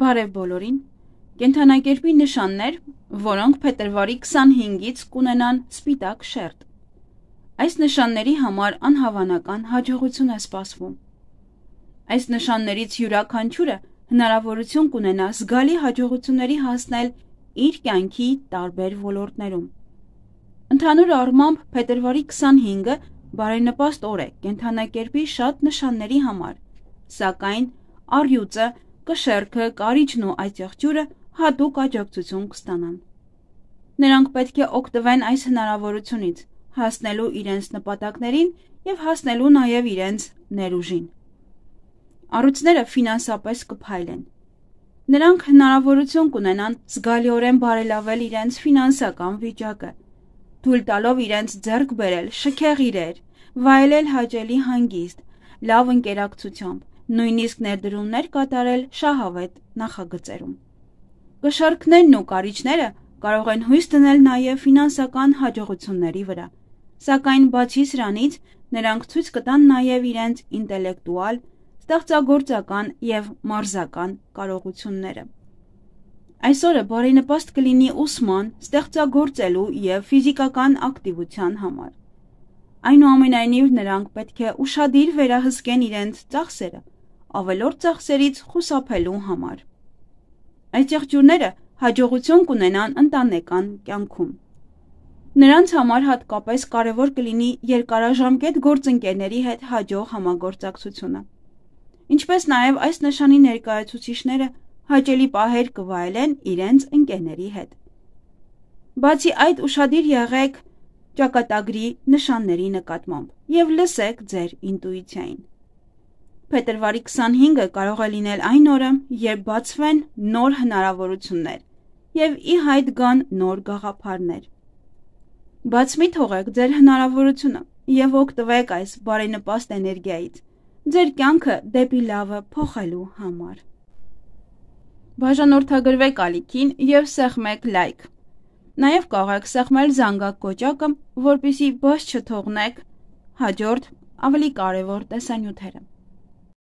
Բարև բոլորին։ Կենթանակերպի նշաններ, որոնք փետրվարի 25-ից կունենան սպիտակ շերտ։ Այս նշանների համար անհավանական հաջողություն է սպասվում։ Այս նշաններից յուրաքանչյուրը հնարավորություն կունենա զգալի հաջողությունների հասնել իր կյանքի տարբեր ոլորտներում։ Ընդհանուր առմամբ փետրվարի 25-ը բարենպաստ օր է կենթանակերպի շատ նշանների համար, սակայն առյուծը կշերքը, կարիճն ու այս եղջյուրը հատուկ աջակցություն կստանան։ Նրանք պետք է օգտվեն այս հնարավորությունից, հասնելու իրենց նպատակներին եւ հասնելու նաեւ իրենց ներուժին։ Առույցները ֆինանսապես կփայլեն։ Նրանք հնարավորություն կունենան զգալիորեն բարելավել իրենց ֆինանսական վիճակը, թույլ տալով իրենց ձեռք բերել շքեղ իրեր, վայելել հաճելի հանգիստ, լավ ընկերակցությամբ, նույնիսկ ներդրումներ կատարել շահավետ նախագծերում։ Կշարքներն ու կարիչները կարող են հույս դնել նաև ֆինանսական հաջողությունների վրա, սակայն բացի սրանից նրանք ցույց կտան նաև իրենց ինտելեկտուալ, ստեղծագործական եւ մարզական կարողությունները։ Այսօրը բարենպաստ կլինի ուսման, ստեղծագործելու եւ ֆիզիկական ակտիվության համար։ Այնուամենայնիվ նրանք պետք է ուրախadir վերահսկեն իրենց ծախսերը, ավելորդ ծախսերից խուսափելու համար։ Այս եղջյուրները հաջողություն կունենան ընտանեկան կյանքում։ Նրանց համար հատկապես կարևոր կլինի երկարաժամկետ գործընկերների հետ հաջող համագործակցությունը։ Ինչպես նաև այս նշանի ներկայացուցիչները հաճելի պահեր կվայելեն իրենց ընկերների հետ։ Բացի այդ, ուշադիր եղեք ճակատագրի նշանների նկատմամբ եւ լսեք ձեր ինտուիցիային։ Փետրվարի 25-ը կարող է լինել այն օրը, երբ բացվեն նոր հնարավորություններ եւ ի հայտ գան նոր գաղափարներ։ Բաց մի թողեք ձեր հնարավորությունը եւ օգտվեք այս բարենպաստ էներգիայից ձեր կյանքը դեպի լավը փոխելու համար։ Բաժանորդագրվեք ալիքին եւ սեղմեք լայք։ Նաեւ կարող եք սեղմել զանգակ կոճակը, որպիսի բաց չթողնեք հաջորդ ավելի կարևոր տեսանյութերը։